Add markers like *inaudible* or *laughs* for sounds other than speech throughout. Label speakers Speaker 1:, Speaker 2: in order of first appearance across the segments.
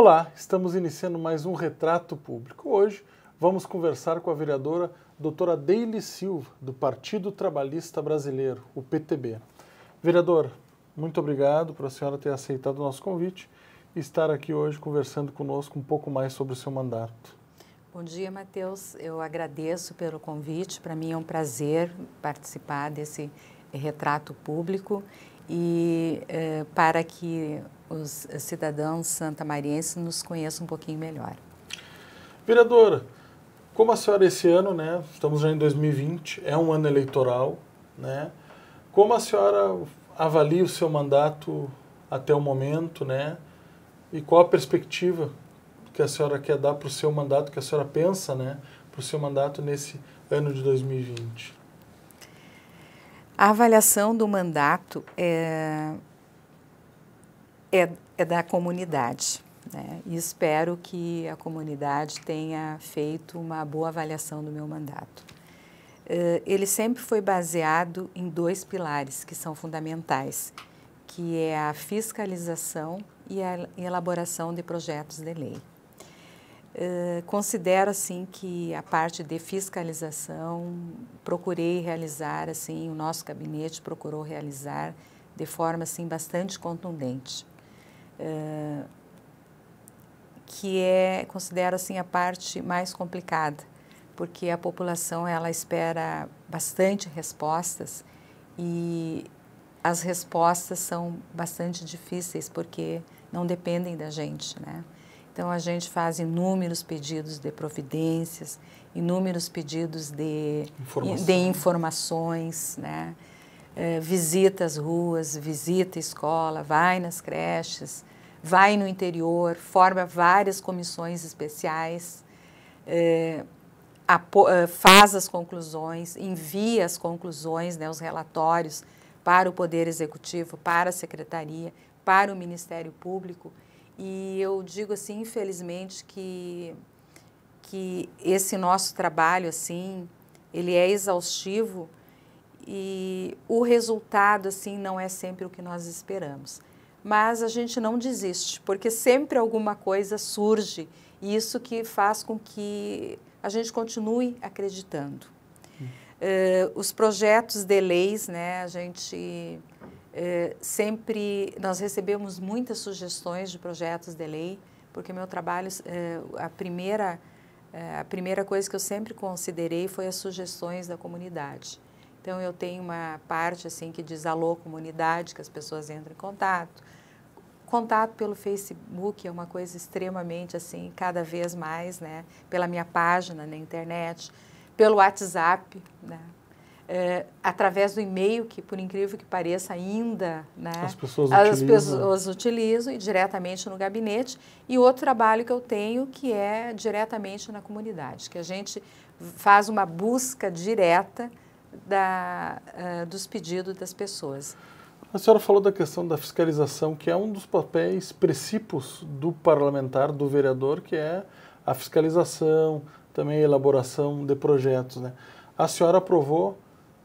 Speaker 1: Olá, estamos iniciando mais um Retrato Público. Hoje vamos conversar com a vereadora doutora Deile Silva, do Partido Trabalhista Brasileiro, o PTB. Vereadora, muito obrigado por a senhora ter aceitado o nosso convite e estar aqui hoje conversando conosco um pouco mais sobre o seu mandato.
Speaker 2: Bom dia, Matheus. Eu agradeço pelo convite. Para mim é um prazer participar desse retrato público e eh, para que os cidadãos santamarienses nos conheçam um pouquinho melhor.
Speaker 1: Vereadora, como a senhora esse ano, né, estamos já em 2020, é um ano eleitoral, né, como a senhora avalia o seu mandato até o momento, né, e qual a perspectiva que a senhora quer dar para o seu mandato, que a senhora pensa, né, para o seu mandato nesse ano de 2020?
Speaker 2: A avaliação do mandato é, é, é da comunidade. Né? E espero que a comunidade tenha feito uma boa avaliação do meu mandato. Uh, ele sempre foi baseado em dois pilares que são fundamentais, que é a fiscalização e a elaboração de projetos de lei. Uh, considero assim que a parte de fiscalização procurei realizar assim o nosso gabinete procurou realizar de forma assim bastante contundente eh, que é, considero assim, a parte mais complicada, porque a população ela espera bastante respostas e as respostas são bastante difíceis porque não dependem da gente, né? Então a gente faz inúmeros pedidos de providências, inúmeros pedidos de, Informação. de informações, né? é, visita as ruas, visita a escola, vai nas creches, vai no interior, forma várias comissões especiais, é, é, faz as conclusões, envia as conclusões, né, os relatórios para o Poder Executivo, para a Secretaria, para o Ministério Público. E eu digo assim, infelizmente, que, que esse nosso trabalho, assim, ele é exaustivo, e o resultado assim não é sempre o que nós esperamos. Mas a gente não desiste, porque sempre alguma coisa surge e isso que faz com que a gente continue acreditando. Uh, os projetos de leis, né, a gente uh, sempre, nós recebemos muitas sugestões de projetos de lei, porque meu trabalho, uh, a primeira a primeira coisa que eu sempre considerei foi as sugestões da comunidade. Então eu tenho uma parte assim que diz alô comunidade, que as pessoas entram em contato. Contato pelo Facebook é uma coisa extremamente assim, cada vez mais, né? Pela minha página na internet, pelo WhatsApp, né? É, através do e-mail, que por incrível que pareça ainda, né, as, pessoas, as utilizam. pessoas utilizam e diretamente no gabinete. E outro trabalho que eu tenho que é diretamente na comunidade, que a gente faz uma busca direta da, uh, dos pedidos das pessoas.
Speaker 1: A senhora falou da questão da fiscalização, que é um dos papéis precípios do parlamentar, do vereador, que é a fiscalização, também a elaboração de projetos. Né? A senhora aprovou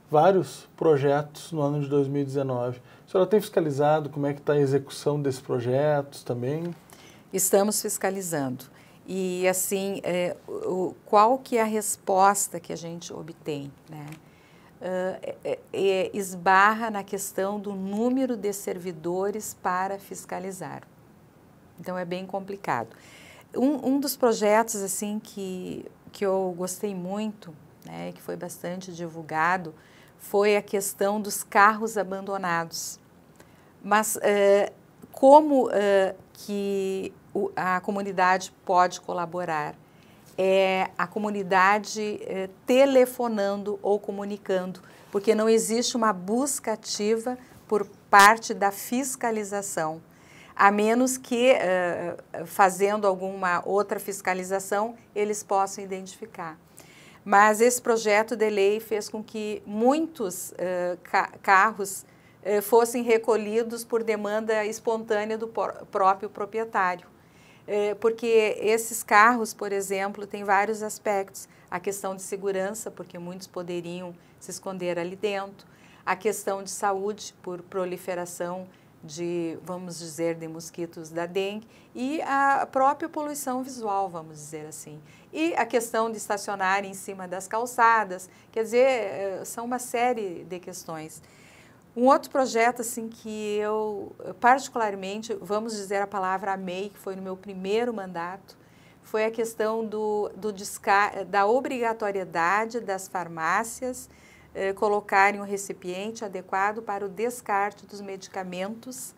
Speaker 1: vários projetos no ano de 2019. A senhora tem fiscalizado como é que está a execução desses projetos também?
Speaker 2: Estamos fiscalizando. E, assim, é, o, qual que é a resposta que a gente obtém, né? uh, é, esbarra na questão do número de servidores para fiscalizar. Então é bem complicado. Um, um dos projetos assim que, que eu gostei muito, né, que foi bastante divulgado, foi a questão dos carros abandonados. Mas uh, como uh, que o, a comunidade pode colaborar? é a comunidade é, telefonando ou comunicando, porque não existe uma busca ativa por parte da fiscalização, a menos que, uh, fazendo alguma outra fiscalização, eles possam identificar. Mas esse projeto de lei fez com que muitos uh, ca carros uh, fossem recolhidos por demanda espontânea do próprio proprietário é, porque esses carros, por exemplo, têm vários aspectos. A questão de segurança, porque muitos poderiam se esconder ali dentro. A questão de saúde, por proliferação de, vamos dizer, de mosquitos da dengue e a própria poluição visual, vamos dizer assim. E a questão de estacionar em cima das calçadas, quer dizer, é, são uma série de questões. Um outro projeto assim que eu particularmente, vamos dizer a palavra amei, que foi no meu primeiro mandato, foi a questão do, do da obrigatoriedade das farmácias eh, colocarem um recipiente adequado para o descarte dos medicamentos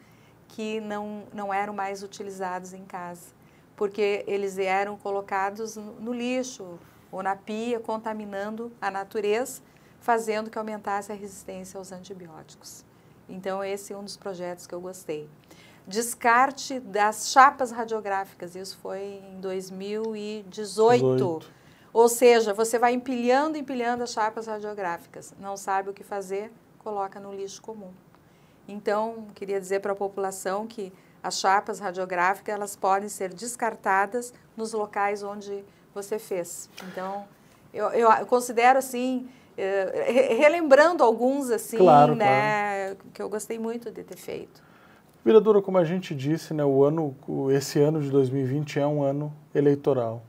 Speaker 2: que não, não eram mais utilizados em casa, porque eles eram colocados no, no lixo ou na pia, contaminando a natureza fazendo que aumentasse a resistência aos antibióticos. Então, esse é um dos projetos que eu gostei. Descarte das chapas radiográficas, isso foi em 2018. 18. Ou seja, você vai empilhando, empilhando as chapas radiográficas. Não sabe o que fazer, coloca no lixo comum. Então, queria dizer para a população que as chapas radiográficas elas podem ser descartadas nos locais onde você fez. Então, eu, eu considero assim eh, relembrando alguns assim, claro, né, claro. que eu gostei muito de ter feito.
Speaker 1: Vereadora, como a gente disse, né, o ano, esse ano de 2020 é um ano eleitoral.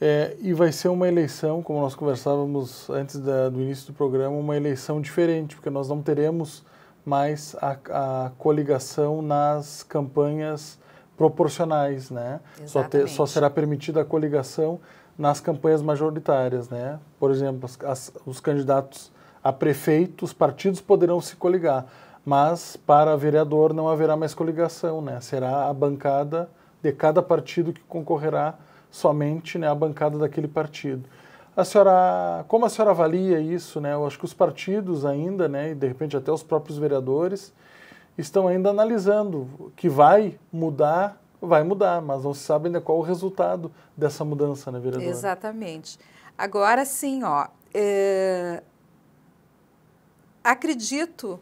Speaker 1: É, e vai ser uma eleição, como nós conversávamos antes da, do início do programa, uma eleição diferente, porque nós não teremos mais a, a coligação nas campanhas proporcionais, né? Só, ter, só, será permitida a coligação nas campanhas majoritárias, né? Por exemplo, as, os candidatos a prefeito, os partidos poderão se coligar, mas para vereador não haverá mais coligação, né? Será a bancada de cada partido que concorrerá somente né, a bancada daquele partido. A senhora, como a senhora avalia isso, né? Eu acho que os partidos ainda, né, e de repente até os próprios vereadores estão ainda analisando que vai mudar vai mudar, mas não se sabe ainda qual o resultado dessa mudança, né, vereadora?
Speaker 2: Exatamente. Agora sim, ó, é... acredito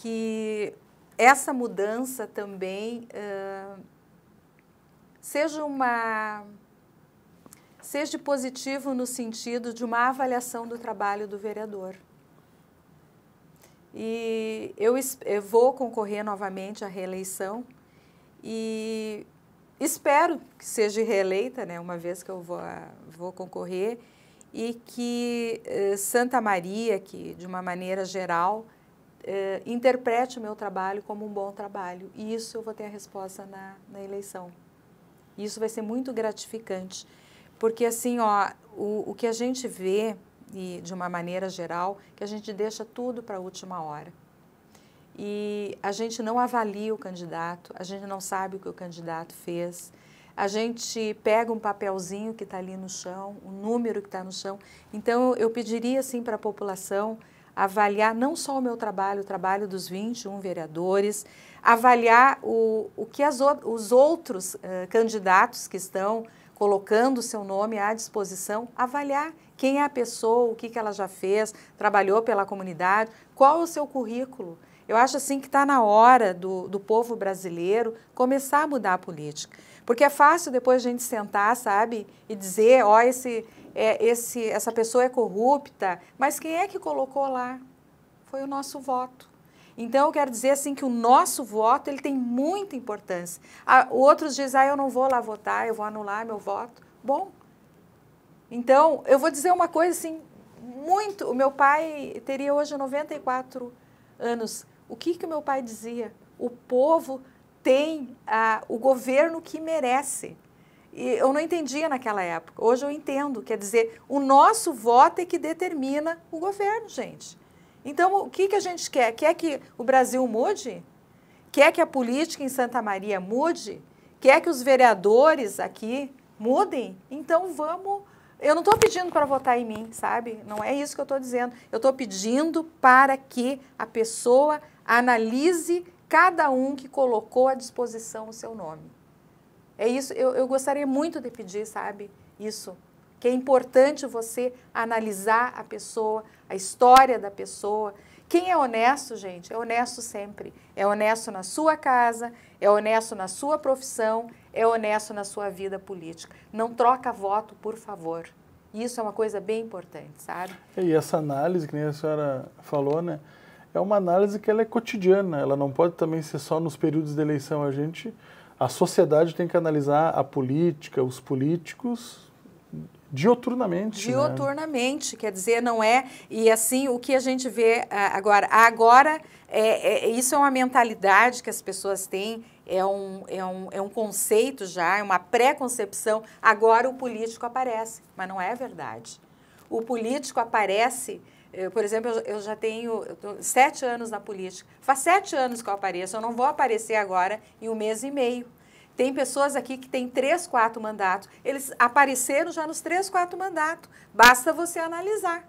Speaker 2: que essa mudança também é... seja uma seja positivo no sentido de uma avaliação do trabalho do vereador. E eu, eu vou concorrer novamente à reeleição e espero que seja reeleita, né, uma vez que eu vou, vou concorrer, e que eh, Santa Maria, que de uma maneira geral, eh, interprete o meu trabalho como um bom trabalho. E isso eu vou ter a resposta na, na eleição. E isso vai ser muito gratificante, porque assim, ó, o, o que a gente vê, e de uma maneira geral, que a gente deixa tudo para a última hora e a gente não avalia o candidato, a gente não sabe o que o candidato fez. A gente pega um papelzinho que está ali no chão, o um número que está no chão. Então, eu pediria, assim, para a população avaliar não só o meu trabalho, o trabalho dos 21 vereadores, avaliar o, o que as, os outros uh, candidatos que estão colocando o seu nome à disposição, avaliar quem é a pessoa, o que, que ela já fez, trabalhou pela comunidade, qual é o seu currículo. Eu acho assim que está na hora do, do povo brasileiro começar a mudar a política. Porque é fácil depois a gente sentar, sabe, e dizer, ó, oh, esse, é, esse, essa pessoa é corrupta, mas quem é que colocou lá? Foi o nosso voto. Então, eu quero dizer assim que o nosso voto ele tem muita importância. O outros dizem, ah, eu não vou lá votar, eu vou anular meu voto. Bom, então, eu vou dizer uma coisa assim, muito, o meu pai teria hoje 94 anos, o que que o meu pai dizia? O povo tem ah, o governo que merece. E eu não entendia naquela época. Hoje eu entendo. Quer dizer, o nosso voto é que determina o governo, gente. Então, o que, que a gente quer? Quer que o Brasil mude? Quer que a política em Santa Maria mude? Quer que os vereadores aqui mudem? Então, vamos. Eu não estou pedindo para votar em mim, sabe? Não é isso que eu estou dizendo. Eu estou pedindo para que a pessoa analise cada um que colocou à disposição o seu nome. É isso, eu, eu gostaria muito de pedir, sabe, isso que é importante você analisar a pessoa, a história da pessoa. Quem é honesto, gente, é honesto sempre. É honesto na sua casa, é honesto na sua profissão, é honesto na sua vida política. Não troca voto, por favor. Isso é uma coisa bem importante, sabe?
Speaker 1: É, e essa análise que a senhora falou, né? é uma análise que ela é cotidiana, ela não pode também ser só nos períodos de eleição. A gente, a sociedade tem que analisar a política, os políticos Dioturnamente.
Speaker 2: Né? Dioturnamente, né? quer dizer, não é. E assim, o que a gente vê ah, agora. Agora, é, é, é, isso é uma mentalidade que as pessoas têm, é um, é um, é um conceito já, é uma pré-concepção. Agora o político aparece, mas não é verdade. O político aparece eu, por exemplo, eu, já tenho eu sete anos na política. Faz sete anos que eu apareço, eu não vou aparecer agora em um mês e meio. Tem pessoas aqui que têm três, quatro mandatos. Eles apareceram já nos três, quatro mandatos. Basta você analisar.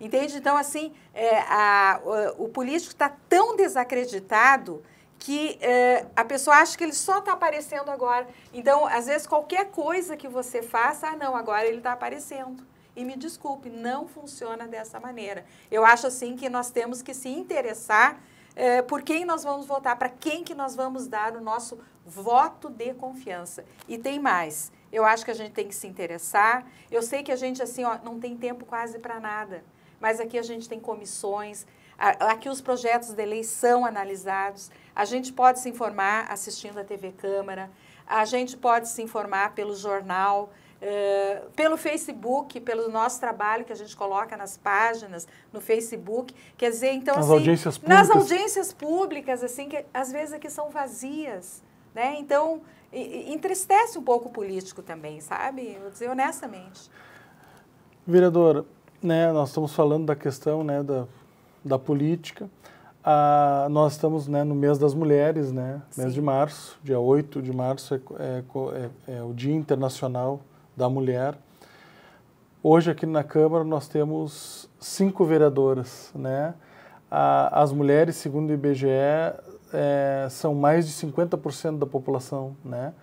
Speaker 2: Entende? Então, assim, é, a, o, o, político está tão desacreditado que é, a pessoa acha que ele só está aparecendo agora. Então, às vezes, qualquer coisa que você faça, ah, não, agora ele está aparecendo. E me desculpe, não funciona dessa maneira. Eu acho assim que nós temos que se interessar é, por quem nós vamos votar, para quem que nós vamos dar o nosso voto de confiança. E tem mais. Eu acho que a gente tem que se interessar. Eu sei que a gente assim, ó, não tem tempo quase para nada. Mas aqui a gente tem comissões, aqui os projetos de lei são analisados. A gente pode se informar assistindo a TV Câmara, a gente pode se informar pelo jornal. Eh, pelo Facebook, pelo nosso trabalho que a gente coloca nas páginas, no Facebook. Quer dizer, então, nas assim, audiências públicas. nas audiências públicas, assim, que às vezes aqui são vazias, né? Então, entristece um pouco o político também, sabe? Vou dizer honestamente.
Speaker 1: Vereadora, né, nós estamos falando da questão né, da, da política. Ah, nós estamos né, no mês das mulheres, né, mês de março, dia 8 de março é, é, é, é o Dia Internacional da mulher. Hoje aqui na Câmara nós temos cinco vereadoras, né? as mulheres, segundo o IBGE, é, são mais de 50% da população, né?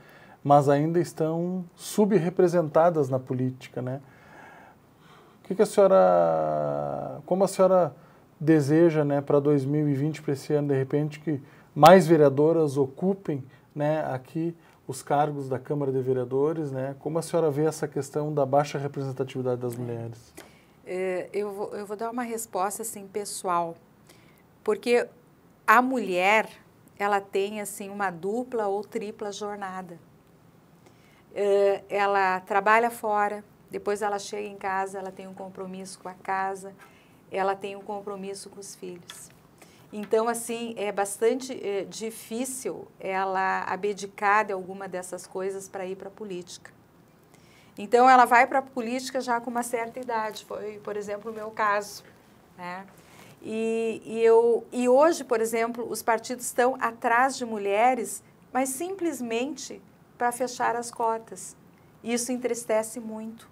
Speaker 1: Mas ainda estão subrepresentadas na política, né? O que, que a senhora, como a senhora deseja, né, para 2020, para esse ano, de repente, que mais vereadoras ocupem, né, aqui os cargos da Câmara de Vereadores, né? Como a senhora vê essa questão da baixa representatividade das mulheres?
Speaker 2: É, eu, vou, eu vou dar uma resposta assim pessoal, porque a mulher ela tem assim uma dupla ou tripla jornada. É, ela trabalha fora, depois ela chega em casa, ela tem um compromisso com a casa, ela tem um compromisso com os filhos. Então, assim, é bastante é, difícil ela abdicar de alguma dessas coisas para ir para a política. Então, ela vai para a política já com uma certa idade, foi, por exemplo, o meu caso. Né? E, e, eu, e hoje, por exemplo, os partidos estão atrás de mulheres, mas simplesmente para fechar as cotas. Isso entristece muito.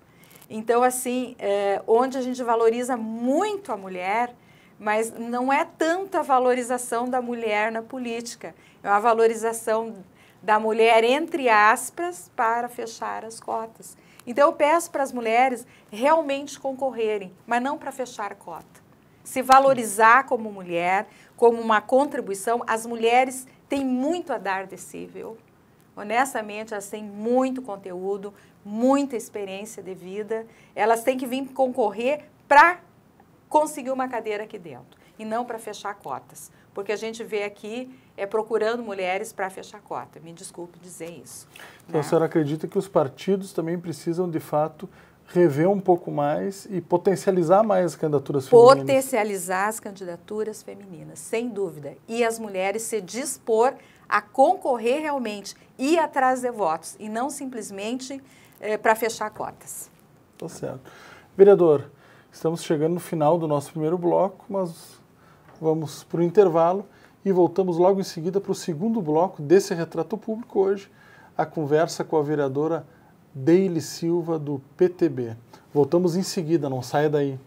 Speaker 2: Então, assim, é, onde a gente valoriza muito a mulher, mas não é tanta valorização da mulher na política, é uma valorização da mulher, entre aspas, para fechar as cotas. Então eu peço para as mulheres realmente concorrerem, mas não para fechar a cota. Se valorizar como mulher, como uma contribuição, as mulheres têm muito a dar desse, viu? Honestamente, elas têm muito conteúdo, muita experiência de vida. Elas têm que vir concorrer para conseguir uma cadeira aqui dentro e não para fechar cotas, porque a gente vê aqui é procurando mulheres para fechar cota. Me desculpe dizer isso. Então, né? a senhora
Speaker 1: acredita que os partidos também precisam de fato rever um pouco mais e potencializar mais as candidaturas femininas.
Speaker 2: Potencializar as candidaturas femininas, sem dúvida. E as mulheres se dispor a concorrer realmente, ir atrás de votos e não simplesmente eh, para fechar cotas.
Speaker 1: Tá certo. Vereador, Estamos chegando no final do nosso primeiro bloco, mas vamos para o intervalo e voltamos logo em seguida para o segundo bloco desse Retrato Público hoje, a conversa com a vereadora Deile Silva do PTB. Voltamos em seguida, não saia daí.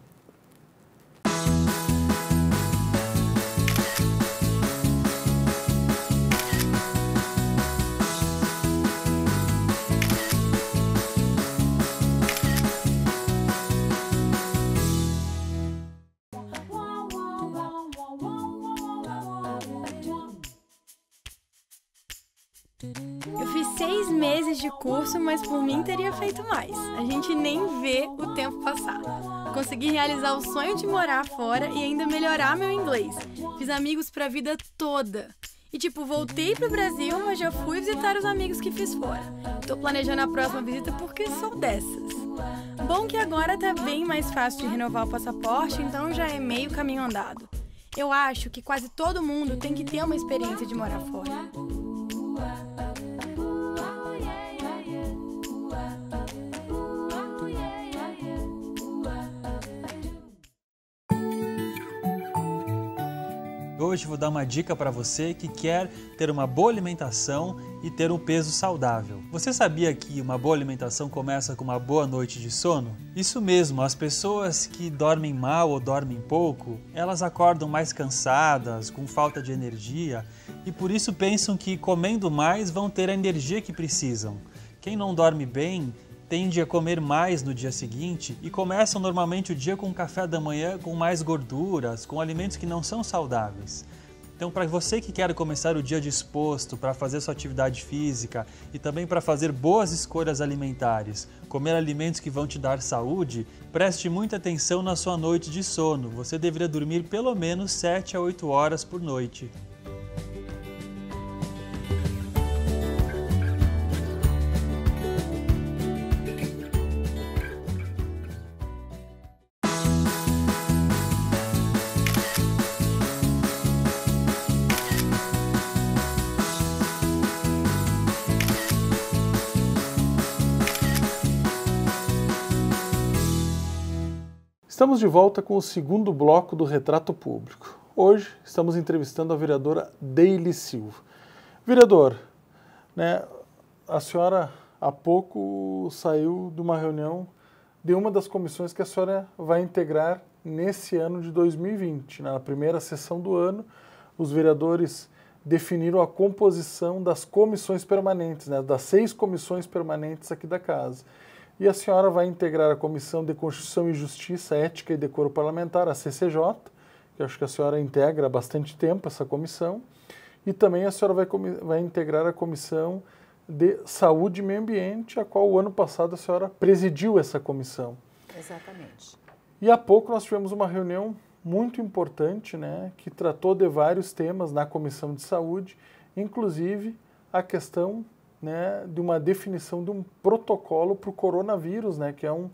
Speaker 2: curso, mas por mim teria feito mais. A gente nem vê o tempo passar. Consegui realizar o sonho de morar fora e ainda melhorar meu inglês. Fiz amigos pra vida toda. E tipo, voltei pro Brasil, mas já fui visitar os amigos que fiz fora. Tô planejando a próxima visita porque sou dessas. Bom que agora tá bem mais fácil de renovar o passaporte, então já é meio caminho andado. Eu acho que quase todo mundo tem que ter uma experiência de morar fora.
Speaker 1: hoje vou dar uma dica para você que quer ter uma boa alimentação e ter um peso saudável. Você sabia que uma boa alimentação começa com uma boa noite de sono? Isso mesmo, as pessoas que dormem mal ou dormem pouco, elas acordam mais cansadas, com falta de energia e por isso pensam que comendo mais vão ter a energia que precisam. Quem não dorme bem tende a comer mais no dia seguinte e começam normalmente o dia com café da manhã com mais gorduras, com alimentos que não são saudáveis. Então, para você que quer começar o dia disposto para fazer sua atividade física e também para fazer boas escolhas alimentares, comer alimentos que vão te dar saúde, preste muita atenção na sua noite de sono. Você deveria dormir pelo menos 7 a 8 horas por noite. Estamos de volta com o segundo bloco do Retrato Público. Hoje estamos entrevistando a vereadora Deile Silva. Vereador, né, a senhora há pouco saiu de uma reunião de uma das comissões que a senhora vai integrar nesse ano de 2020. Na né, primeira sessão do ano, os vereadores definiram a composição das comissões permanentes, né, das seis comissões permanentes aqui da casa. E a senhora vai integrar a Comissão de Constituição e Justiça, Ética e Decoro Parlamentar, a CCJ, que acho que a senhora integra há bastante tempo essa comissão, e também a senhora vai, vai integrar a Comissão de Saúde e Meio Ambiente, a qual o ano passado a senhora presidiu essa comissão.
Speaker 2: Exatamente.
Speaker 1: E há pouco nós tivemos uma reunião muito importante, né, que tratou de vários temas na Comissão de Saúde, inclusive a questão né, de uma definição de um protocolo para o coronavírus, né, que é um,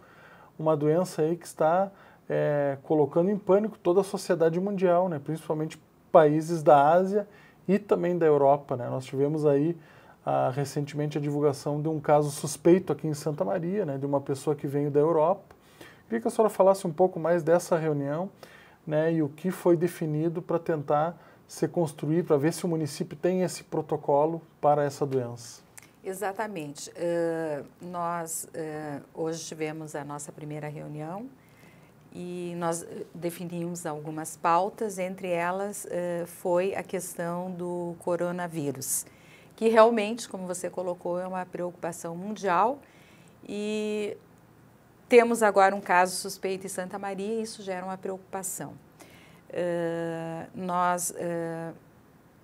Speaker 1: uma doença aí que está é, colocando em pânico toda a sociedade mundial, né, principalmente países da Ásia e também da Europa. Né. Nós tivemos aí ah, recentemente a divulgação de um caso suspeito aqui em Santa Maria, né, de uma pessoa que veio da Europa. Queria que a senhora falasse um pouco mais dessa reunião né, e o que foi definido para tentar se construir, para ver se o município tem esse protocolo para essa doença.
Speaker 2: Exatamente. Uh, nós uh, hoje tivemos a nossa primeira reunião e nós eh, definimos algumas pautas, entre elas uh, foi a questão do coronavírus, que realmente, como você colocou, é uma preocupação mundial e temos agora um caso suspeito em Santa Maria e isso gera uma preocupação. nós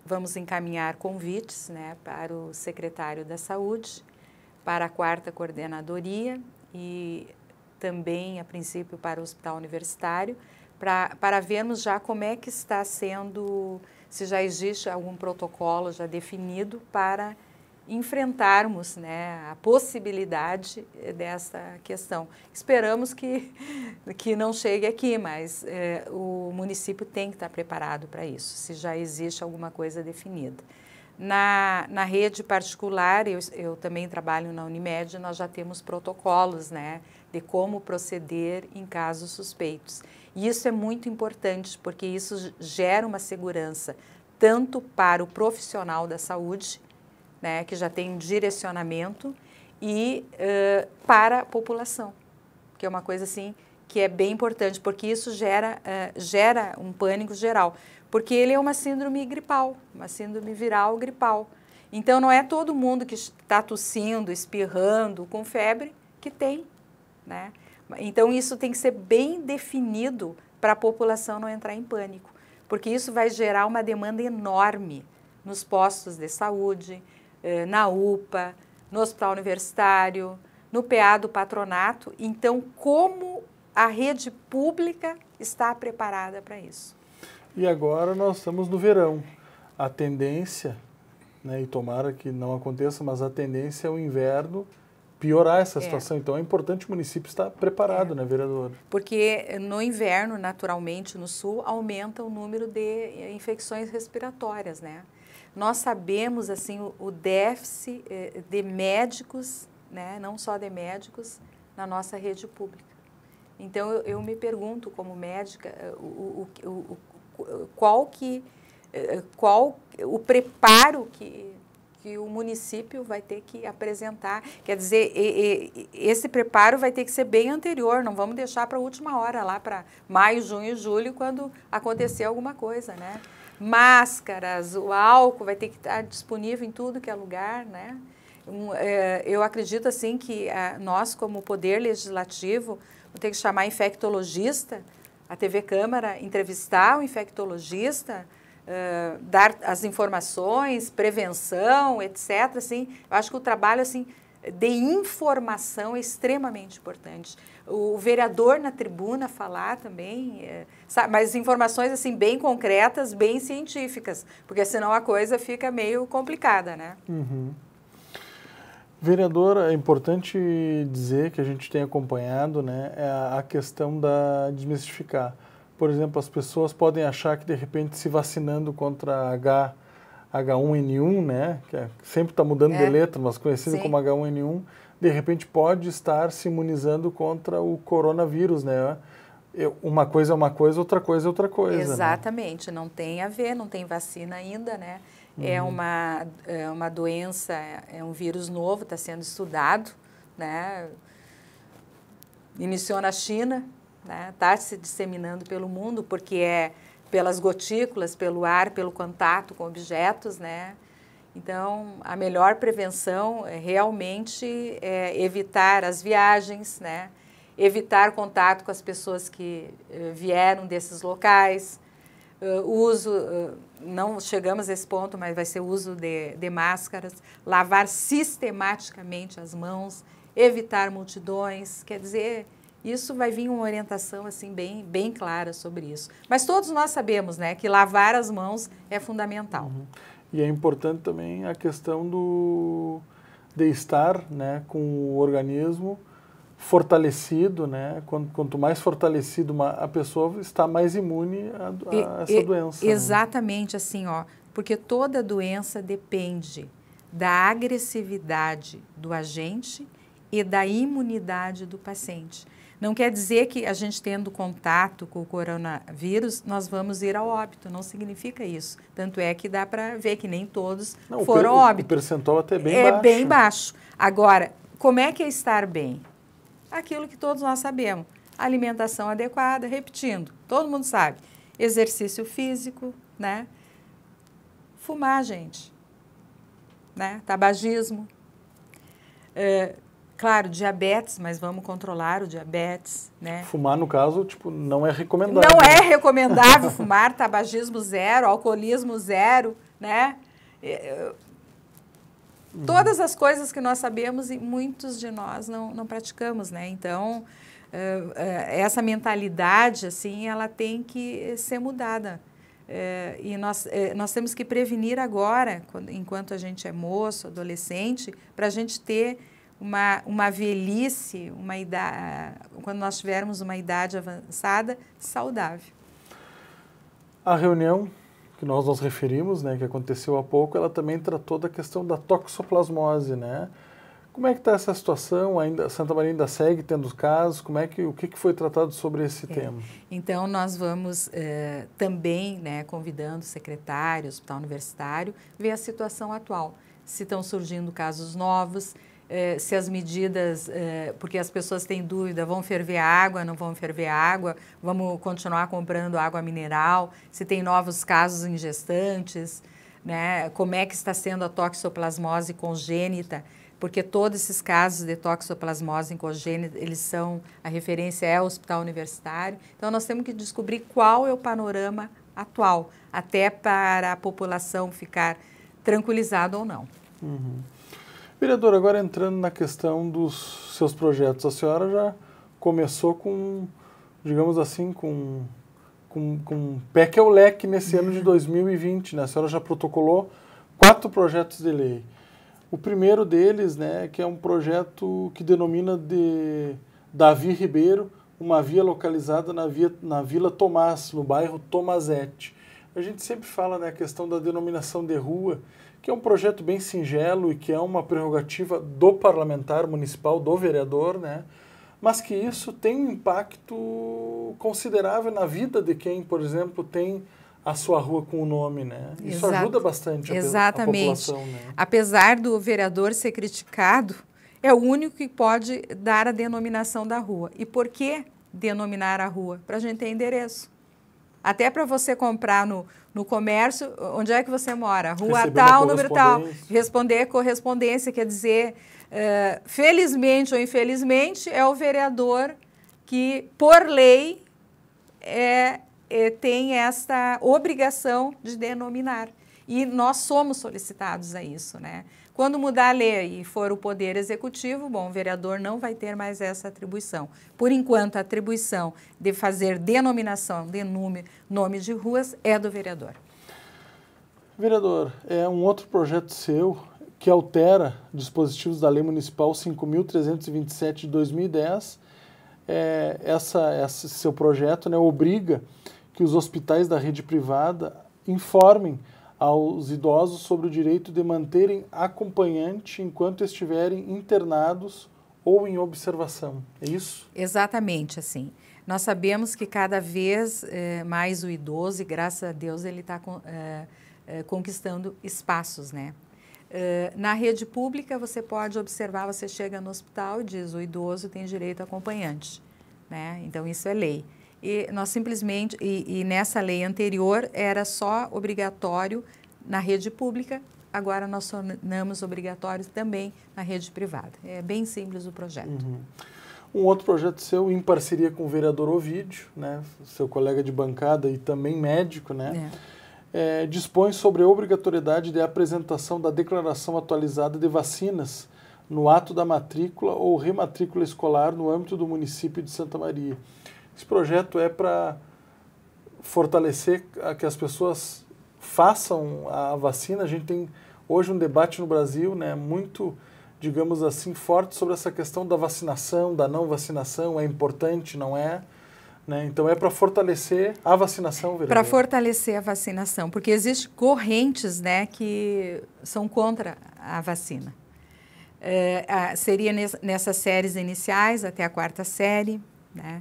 Speaker 2: vamos encaminhar convites né, para o secretário da Saúde, para a quarta coordenadoria e também, a princípio, para o Hospital Universitário, pra, para vermos já como é que está sendo, se já existe algum protocolo já definido para enfrentarmos né, a possibilidade eh, dessa questão. Esperamos que, *laughs* que não chegue aqui, mas é, o município tem que estar preparado para isso, se já existe alguma coisa definida. Na, na rede particular, eu, eu também trabalho na Unimed, nós já temos protocolos né, de como proceder em casos suspeitos. E isso é muito importante, porque isso gera uma segurança tanto para o profissional da saúde, né, que já tem direcionamento e uh, para a população, que é uma coisa assim que é bem importante, porque isso gera, uh, gera um pânico geral, porque ele é uma síndrome gripal, uma síndrome viral gripal. Então não é todo mundo que está tossindo, espirrando, com febre que tem, né? Então isso tem que ser bem definido para a população não entrar em pânico, porque isso vai gerar uma demanda enorme nos postos de saúde, eh, na UPA, no Hospital Universitário, no PA do patronato. Então, como a rede pública está preparada para isso?
Speaker 1: E agora nós estamos no verão. A tendência, né, e tomara que não aconteça, mas a tendência é o inverno piorar essa é. situação. É. Então é importante o município estar preparado, é. né, vereadora?
Speaker 2: Porque eh, no inverno, naturalmente, no sul, aumenta o número de eh, infecções respiratórias, né? Nós sabemos assim o, o déficit eh, de médicos, né, não só de médicos, na nossa rede pública. Então eu, eu me pergunto como médica eh, o, o, qual que eh, qual o preparo que que o município vai ter que apresentar. Quer dizer, e, e, esse preparo vai ter que ser bem anterior, não vamos deixar para a última hora, lá para maio, junho, e julho, quando acontecer alguma coisa, né? máscaras, o álcool vai ter que estar disponível em tudo que é lugar, né? É, eu acredito assim que é, nós, como poder legislativo, vamos ter que chamar infectologista, a TV Câmara entrevistar o infectologista, é, dar as informações, prevenção, etc. Assim, eu acho que o trabalho assim de informação é extremamente importante. O vereador na tribuna falar também, é, eh, sabe, mas informações assim bem concretas, bem científicas, porque senão a coisa fica meio complicada, né?
Speaker 1: Uhum. é importante dizer que a gente tem acompanhado né, é a questão da desmistificar. Por exemplo, as pessoas podem achar que de repente se vacinando contra H H1N1, né? Que é, sempre está mudando é. de letra, mas conhecido Sim. como H1N1, de repente pode estar se imunizando contra o coronavírus, né? Eu, uma coisa é uma coisa, outra coisa é outra coisa. Né?
Speaker 2: Exatamente, né? não tem a ver, não tem vacina ainda, né? É uhum. É, uma, é uma doença, é, é um vírus novo, está sendo estudado, né? Iniciou na China, está né? Tá se disseminando pelo mundo, porque é pelas gotículas, pelo ar, pelo contato com objetos, né? Então, a melhor prevenção é realmente é evitar as viagens, né? evitar contato com as pessoas que eh, vieram desses locais, uh, uso, uh, não chegamos a esse ponto, mas vai ser uso de, de máscaras, lavar sistematicamente as mãos, evitar multidões, quer dizer, isso vai vir uma orientação assim bem, bem clara sobre isso. Mas todos nós sabemos, né, que lavar as mãos é fundamental. Uhum.
Speaker 1: E é importante também a questão do de estar, né, com o organismo fortalecido, né? Quanto, quanto mais fortalecido uma, a pessoa está mais imune a, a e, essa e, doença. Né?
Speaker 2: Exatamente né? assim, ó, porque toda doença depende da agressividade do agente e da imunidade do paciente. Não quer dizer que a gente tendo contato com o coronavírus, nós vamos ir ao óbito, não significa isso. Tanto é que dá para ver que nem todos não, foram o óbito.
Speaker 1: O percentual até é bem é baixo. É bem
Speaker 2: baixo. Agora, como é que é estar bem? Aquilo que todos nós sabemos. Alimentação adequada, repetindo, todo mundo sabe. Exercício físico, né? Fumar, gente. Né? Tabagismo. É, Claro, diabetes, mas vamos controlar o diabetes, né?
Speaker 1: Fumar, no caso, tipo, não é recomendável. Não é recomendável
Speaker 2: fumar, tabagismo zero, alcoolismo zero, né? Uhum. Todas as coisas que nós sabemos e muitos de nós não, não praticamos, né? Então, eh, eh, essa mentalidade, assim, ela tem que ser mudada. Eh, e nós, nós temos que prevenir agora, enquanto a gente é moço, adolescente, para a gente ter uma, uma velhice, uma idade, quando nós tivermos uma idade avançada, saudável.
Speaker 1: A reunião que nós nos referimos, né, que aconteceu há pouco, ela também tratou da questão da toxoplasmose, né? Como é que está essa situação? Ainda Santa Maria ainda segue tendo casos. Como é que o que, que foi tratado sobre esse é. tema?
Speaker 2: Então nós vamos eh, também, né, convidando o secretário, o hospital universitário, ver a situação atual. Se estão surgindo casos novos, eh, se as medidas, eh, porque as pessoas têm dúvida, vão ferver água, não vão ferver água, vamos continuar comprando água mineral, se tem novos casos em gestantes, né? como é que está sendo a toxoplasmose congênita, porque todos esses casos de toxoplasmose congênita, eles são, a referência é o hospital universitário, então nós temos que descobrir qual é o panorama atual, até para a população ficar tranquilizada ou não.
Speaker 1: Uhum. Vereador, agora entrando na questão dos seus projetos, a senhora já começou com, digamos assim, com, com, com pé que é o leque nesse ano de 2020, uhum. né? A senhora já protocolou quatro projetos de lei. O primeiro deles, né, que é um projeto que denomina de Davi Ribeiro, uma via localizada na, via, na Vila Tomás, no bairro Tomazete. A gente sempre fala, né, a questão da denominação de rua, que é um projeto bem singelo e que é uma prerrogativa do parlamentar municipal, do vereador, né? mas que isso tem um impacto considerável na vida de quem, por exemplo, tem a sua rua com o nome, né? Isso Exato. ajuda bastante Exatamente. a população. Né?
Speaker 2: Apesar do vereador ser criticado, é o único que pode dar a denominação da rua. E por que denominar a rua? Para a gente ter endereço. Até para você comprar no, no comércio, onde é que você mora? Rua Receber tal, número tal. Responder correspondência, quer dizer, uh, felizmente ou infelizmente, é o vereador que, por lei, é, é, tem esta obrigação de denominar. E nós somos solicitados a isso, né? Quando mudar a lei e for o Poder Executivo, bom, o vereador não vai ter mais essa atribuição. Por enquanto, a atribuição de fazer denominação de nome, nome de ruas é do vereador.
Speaker 1: Vereador, é um outro projeto seu que altera dispositivos da Lei Municipal 5.327 de 2010. É, essa, esse seu projeto né, obriga que os hospitais da rede privada informem aos idosos sobre o direito de manterem acompanhante enquanto estiverem internados ou em observação. É isso?
Speaker 2: Exatamente assim. Nós sabemos que cada vez eh, mais o idoso, e graças a Deus, ele está eh, eh, conquistando espaços, né? na rede pública, você pode observar, você chega no hospital e diz, o idoso tem direito a acompanhante, né? Então, isso é lei e nós simplesmente e, e, nessa lei anterior era só obrigatório na rede pública agora nós tornamos obrigatório também na rede privada é bem simples o projeto uhum.
Speaker 1: um outro projeto seu em parceria com o vereador Ovidio né seu colega de bancada e também médico né é. É, dispõe sobre a obrigatoriedade de apresentação da declaração atualizada de vacinas no ato da matrícula ou rematrícula escolar no âmbito do município de Santa Maria esse projeto é para fortalecer a que as pessoas façam a vacina. A gente tem hoje um debate no Brasil, né, muito, digamos assim, forte sobre essa questão da vacinação, da não vacinação, é importante, não é? Né? Então é para fortalecer a vacinação, Para
Speaker 2: fortalecer a vacinação, porque existem correntes né, que são contra a vacina. É, a, seria nessas séries iniciais, até a quarta série, né?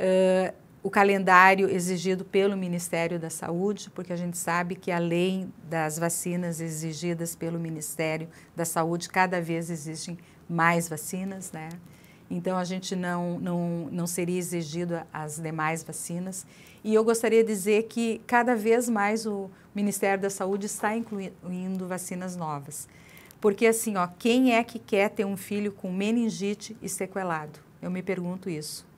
Speaker 2: uh, o calendário exigido pelo Ministério da Saúde, porque a gente sabe que além das vacinas exigidas pelo Ministério da Saúde, cada vez existem mais vacinas, né? Então a gente não, não, não seria exigido as demais vacinas. E eu gostaria de dizer que cada vez mais o Ministério da Saúde está incluindo vacinas novas. Porque assim, ó, quem é que quer ter um filho com meningite e sequelado? Eu me pergunto isso.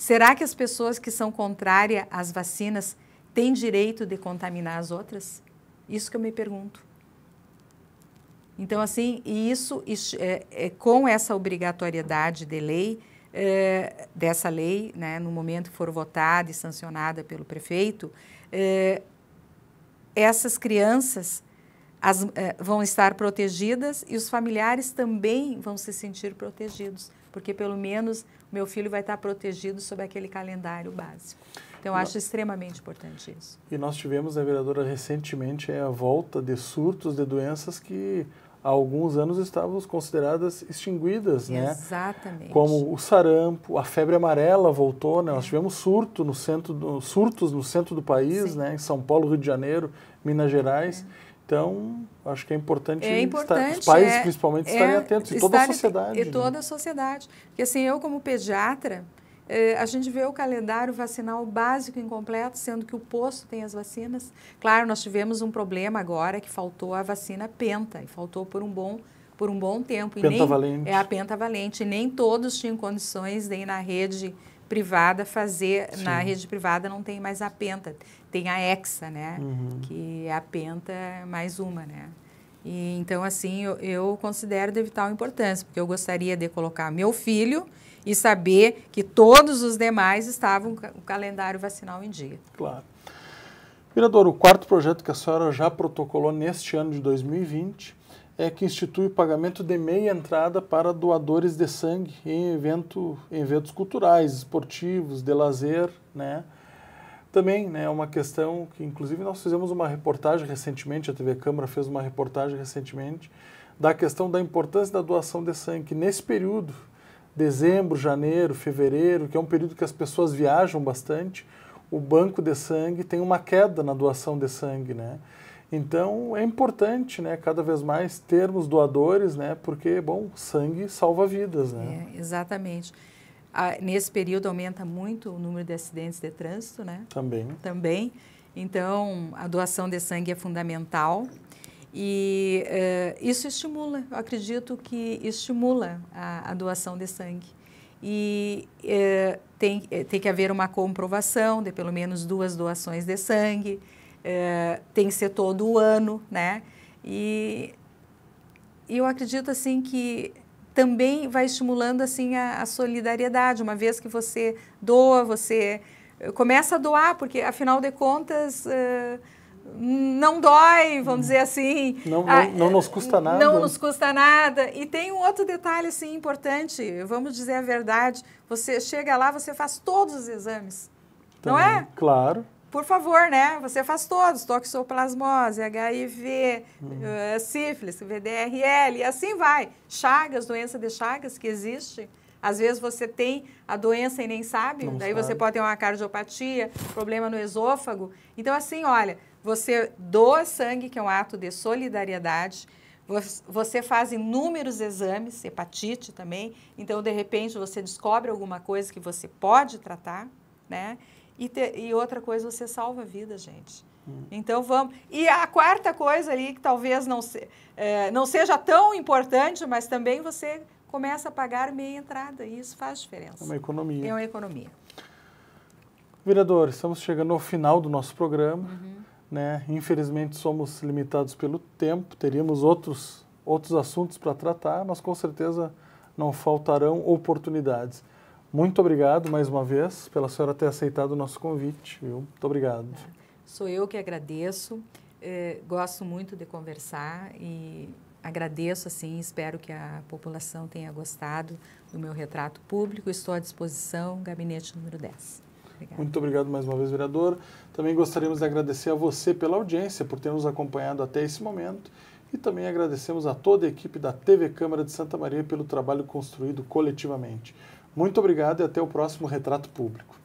Speaker 2: Será que as pessoas que são contrárias às vacinas têm direito de contaminar as outras? Isso que eu me pergunto. Então, assim, e isso, é, é, com essa obrigatoriedade de lei, é, dessa lei, né, no momento que for votada e sancionada pelo prefeito, é, essas crianças as, é, vão estar protegidas e os familiares também vão se sentir protegidos, porque pelo menos meu filho vai estar protegido sob aquele calendário básico. Então, eu acho extremamente importante isso.
Speaker 1: E nós tivemos, a vereadora, recentemente é, a volta de surtos de doenças que há alguns anos estavam consideradas extinguidas, né?
Speaker 2: Exatamente. Como
Speaker 1: o sarampo, a febre amarela voltou, né? É. Nós tivemos surto no centro do, surtos no centro do país, Sim. né? Em São Paulo, Rio de Janeiro, Minas Gerais. É. Então, acho que é importante, é importante estar, os pais é, principalmente estarem é atentos, e toda a sociedade. E né? toda a
Speaker 2: sociedade. Porque assim, eu como pediatra, eh, a gente vê o calendário vacinal básico incompleto, sendo que o posto tem as vacinas. Claro, nós tivemos um problema agora que faltou a vacina penta, e faltou por um bom por um bom tempo. e Nem, é a pentavalente. E nem todos tinham condições de ir na rede privada fazer. Sim. Na rede privada não tem mais a penta tem a hexa, né? Uhum. Que é a penta mais uma, né? E, então, assim, eu, eu, considero de vital importância, porque eu gostaria de colocar meu filho e saber que todos os demais estavam com o calendário vacinal em dia.
Speaker 1: Claro. Vereador, o quarto projeto que a senhora já protocolou neste ano de 2020 é que institui o pagamento de meia entrada para doadores de sangue em, evento, em eventos culturais, esportivos, de lazer, né? Também né, é uma questão que, inclusive, nós fizemos uma reportagem recentemente, a TV Câmara fez uma reportagem recentemente, da questão da importância da doação de sangue, nesse período, dezembro, janeiro, fevereiro, que é um período que as pessoas viajam bastante, o banco de sangue tem uma queda na doação de sangue, né? Então é importante, né, cada vez mais termos doadores, né, porque bom, sangue salva vidas, né? É,
Speaker 2: exatamente nesse período aumenta muito o número de acidentes de trânsito, né? Também. Também. Então, a doação de sangue é fundamental e uh, isso estimula, eu acredito que estimula a, a doação de sangue. E uh, tem, eh, tem que haver uma comprovação de pelo menos duas doações de sangue, uh, tem que ser todo o ano, né? E eu acredito assim que também vai estimulando assim a, a solidariedade, uma vez que você doa, você eh, começa a doar, porque afinal de contas uh, não dói, vamos dizer assim. Não, ah, não, não, nos eh, custa nada. Não nos custa nada. E tem um outro detalhe assim, importante, vamos dizer a verdade, você chega lá, você faz todos os exames, Também, não é? Claro por favor, né? Você faz todos, toxoplasmose, HIV, uh, uhum. eh, sífilis, VDRL, e assim vai. Chagas, doença de Chagas que existe. Às vezes você tem a doença e nem sabe, Não daí sabe. você pode ter uma cardiopatia, problema no esôfago. Então, assim, olha, você doa sangue, que é um ato de solidariedade, você faz inúmeros exames, hepatite também, então, de repente, você descobre alguma coisa que você pode tratar, né? E, te, e outra coisa, você salva a vida, gente. Hum. Então vamos. E a quarta coisa ali, que talvez não, se, é, não seja tão importante, mas também você começa a pagar meia entrada. E isso faz diferença. É uma economia. É uma economia.
Speaker 1: Vereador, estamos chegando ao final do nosso programa. Uhum. Né? Infelizmente somos limitados pelo tempo, teríamos outros, outros assuntos para tratar, mas com certeza não faltarão oportunidades. Muito obrigado mais uma vez pela senhora ter aceitado o nosso convite. Viu? Muito obrigado.
Speaker 2: Sou eu que agradeço. É, gosto muito de conversar e agradeço assim. Espero que a população tenha gostado do meu retrato público. Estou à disposição, gabinete número 10.
Speaker 1: Muito obrigado mais uma vez, vereador. Também gostaríamos de agradecer a você pela audiência, por ter nos acompanhado até esse momento. E também agradecemos a toda a equipe da TV Câmara de Santa Maria pelo trabalho construído coletivamente. Muito obrigado e até o próximo Retrato Público.